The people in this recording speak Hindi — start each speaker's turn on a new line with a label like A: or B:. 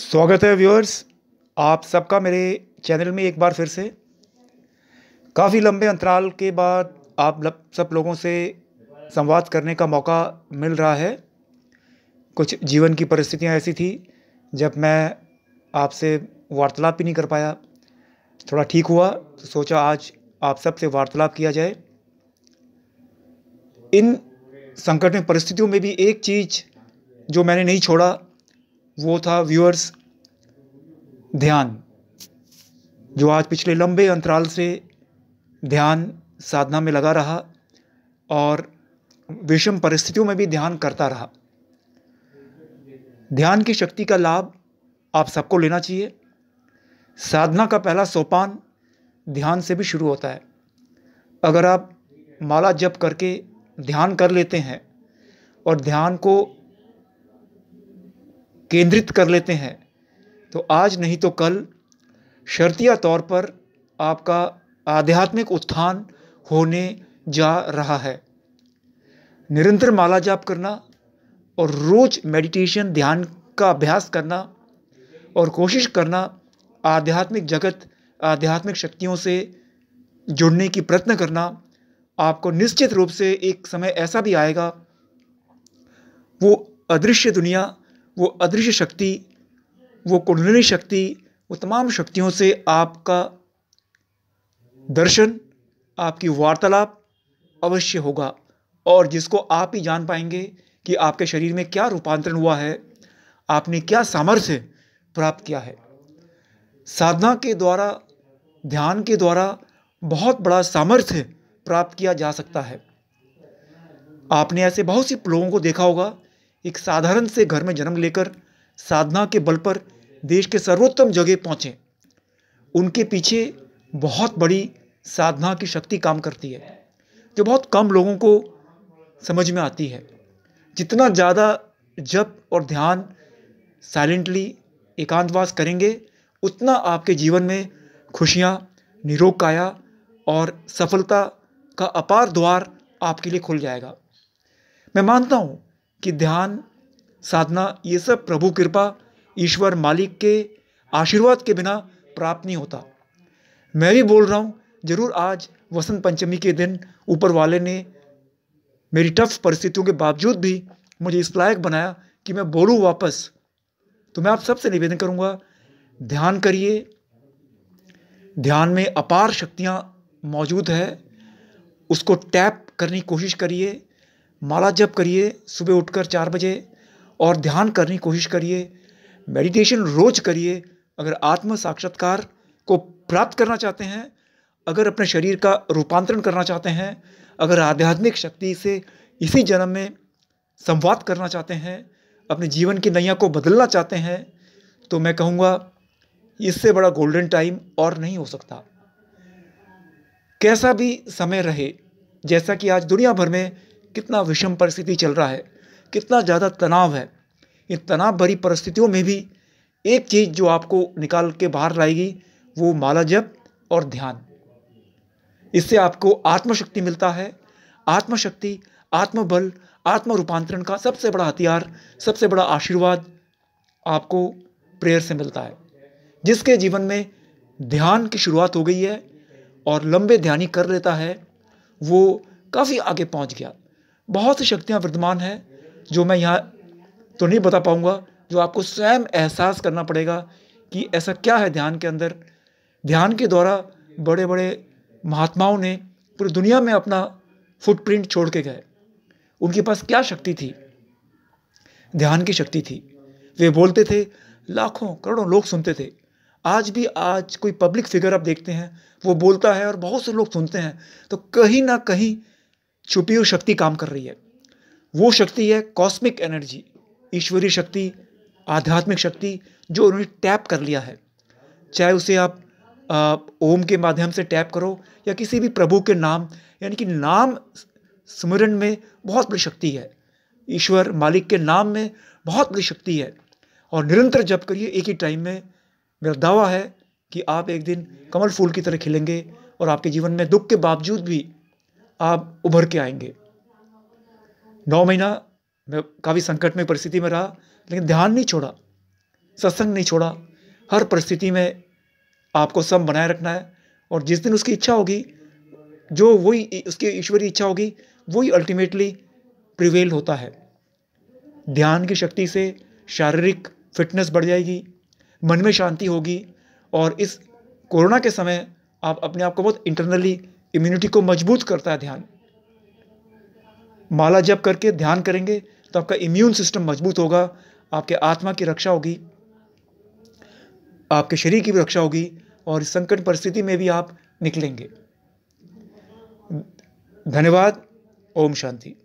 A: स्वागत है व्यूअर्स आप सबका मेरे चैनल में एक बार फिर से काफ़ी लंबे अंतराल के बाद आप लग, सब लोगों से संवाद करने का मौका मिल रहा है कुछ जीवन की परिस्थितियां ऐसी थी जब मैं आपसे वार्तालाप भी नहीं कर पाया थोड़ा ठीक हुआ तो सोचा आज आप सबसे वार्तालाप किया जाए इन संकट में परिस्थितियों में भी एक चीज़ जो मैंने नहीं छोड़ा वो था व्यूअर्स ध्यान जो आज पिछले लंबे अंतराल से ध्यान साधना में लगा रहा और विषम परिस्थितियों में भी ध्यान करता रहा ध्यान की शक्ति का लाभ आप सबको लेना चाहिए साधना का पहला सोपान ध्यान से भी शुरू होता है अगर आप माला जप करके ध्यान कर लेते हैं और ध्यान को केंद्रित कर लेते हैं तो आज नहीं तो कल शर्तिया तौर पर आपका आध्यात्मिक उत्थान होने जा रहा है निरंतर माला जाप करना और रोज मेडिटेशन ध्यान का अभ्यास करना और कोशिश करना आध्यात्मिक जगत आध्यात्मिक शक्तियों से जुड़ने की प्रयत्न करना आपको निश्चित रूप से एक समय ऐसा भी आएगा वो अदृश्य दुनिया वो अदृश्य शक्ति वो कुंडली शक्ति वो तमाम शक्तियों से आपका दर्शन आपकी वार्तालाप अवश्य होगा और जिसको आप ही जान पाएंगे कि आपके शरीर में क्या रूपांतरण हुआ है आपने क्या सामर्थ्य प्राप्त किया है साधना के द्वारा ध्यान के द्वारा बहुत बड़ा सामर्थ्य प्राप्त किया जा सकता है आपने ऐसे बहुत से लोगों को देखा होगा एक साधारण से घर में जन्म लेकर साधना के बल पर देश के सर्वोत्तम जगह पहुँचे उनके पीछे बहुत बड़ी साधना की शक्ति काम करती है जो बहुत कम लोगों को समझ में आती है जितना ज़्यादा जप और ध्यान साइलेंटली एकांतवास करेंगे उतना आपके जीवन में खुशियाँ निरोग काया और सफलता का अपार द्वार आपके लिए खुल जाएगा मैं मानता हूँ कि ध्यान साधना ये सब प्रभु कृपा ईश्वर मालिक के आशीर्वाद के बिना प्राप्त नहीं होता मैं भी बोल रहा हूँ ज़रूर आज वसंत पंचमी के दिन ऊपर वाले ने मेरी टफ परिस्थितियों के बावजूद भी मुझे इस लायक बनाया कि मैं बोलूँ वापस तो मैं आप सबसे निवेदन करूँगा ध्यान करिए ध्यान में अपार शक्तियाँ मौजूद है उसको टैप करने की कोशिश करिए माला जप करिए सुबह उठकर चार बजे और ध्यान करने की कोशिश करिए मेडिटेशन रोज करिए अगर आत्म साक्षात्कार को प्राप्त करना चाहते हैं अगर अपने शरीर का रूपांतरण करना चाहते हैं अगर आध्यात्मिक शक्ति से इसी जन्म में संवाद करना चाहते हैं अपने जीवन की नैया को बदलना चाहते हैं तो मैं कहूँगा इससे बड़ा गोल्डन टाइम और नहीं हो सकता कैसा भी समय रहे जैसा कि आज दुनिया भर में कितना विषम परिस्थिति चल रहा है कितना ज़्यादा तनाव है इन तनाव भरी परिस्थितियों में भी एक चीज़ जो आपको निकाल के बाहर लाएगी वो माला जप और ध्यान इससे आपको आत्मशक्ति मिलता है आत्मशक्ति आत्मबल आत्म रूपांतरण का सबसे बड़ा हथियार सबसे बड़ा आशीर्वाद आपको प्रेयर से मिलता है जिसके जीवन में ध्यान की शुरुआत हो गई है और लंबे ध्यानी कर लेता है वो काफ़ी आगे पहुंच गया बहुत सी शक्तियाँ विद्यमान हैं जो मैं यहाँ तो नहीं बता पाऊँगा जो आपको स्वयं एहसास करना पड़ेगा कि ऐसा क्या है ध्यान के अंदर ध्यान के द्वारा बड़े बड़े महात्माओं ने पूरी दुनिया में अपना फुटप्रिंट छोड़ के गए उनके पास क्या शक्ति थी ध्यान की शक्ति थी वे बोलते थे लाखों करोड़ों लोग सुनते थे आज भी आज कोई पब्लिक फिगर आप देखते हैं वो बोलता है और बहुत से लोग सुनते हैं तो कहीं ना कहीं छुपी हुई शक्ति काम कर रही है वो शक्ति है कॉस्मिक एनर्जी ईश्वरीय शक्ति आध्यात्मिक शक्ति जो उन्होंने टैप कर लिया है चाहे उसे आप आ, ओम के माध्यम से टैप करो या किसी भी प्रभु के नाम यानी कि नाम स्मरण में बहुत बड़ी शक्ति है ईश्वर मालिक के नाम में बहुत बड़ी शक्ति है और निरंतर जप करिए एक ही टाइम में मेरा दावा है कि आप एक दिन कमल फूल की तरह खिलेंगे और आपके जीवन में दुख के बावजूद भी आप उभर के आएंगे नौ महीना मैं काफ़ी संकट में परिस्थिति में रहा लेकिन ध्यान नहीं छोड़ा सत्संग नहीं छोड़ा हर परिस्थिति में आपको सम बनाए रखना है और जिस दिन उसकी इच्छा होगी जो वही उसकी ईश्वरीय इच्छा होगी वही अल्टीमेटली प्रिवेल होता है ध्यान की शक्ति से शारीरिक फिटनेस बढ़ जाएगी मन में शांति होगी और इस कोरोना के समय आप अपने आप को बहुत इंटरनली इम्यूनिटी को मजबूत करता है ध्यान माला जप करके ध्यान करेंगे तो आपका इम्यून सिस्टम मजबूत होगा आपके आत्मा की रक्षा होगी आपके शरीर की भी रक्षा होगी और संकट परिस्थिति में भी आप निकलेंगे धन्यवाद ओम शांति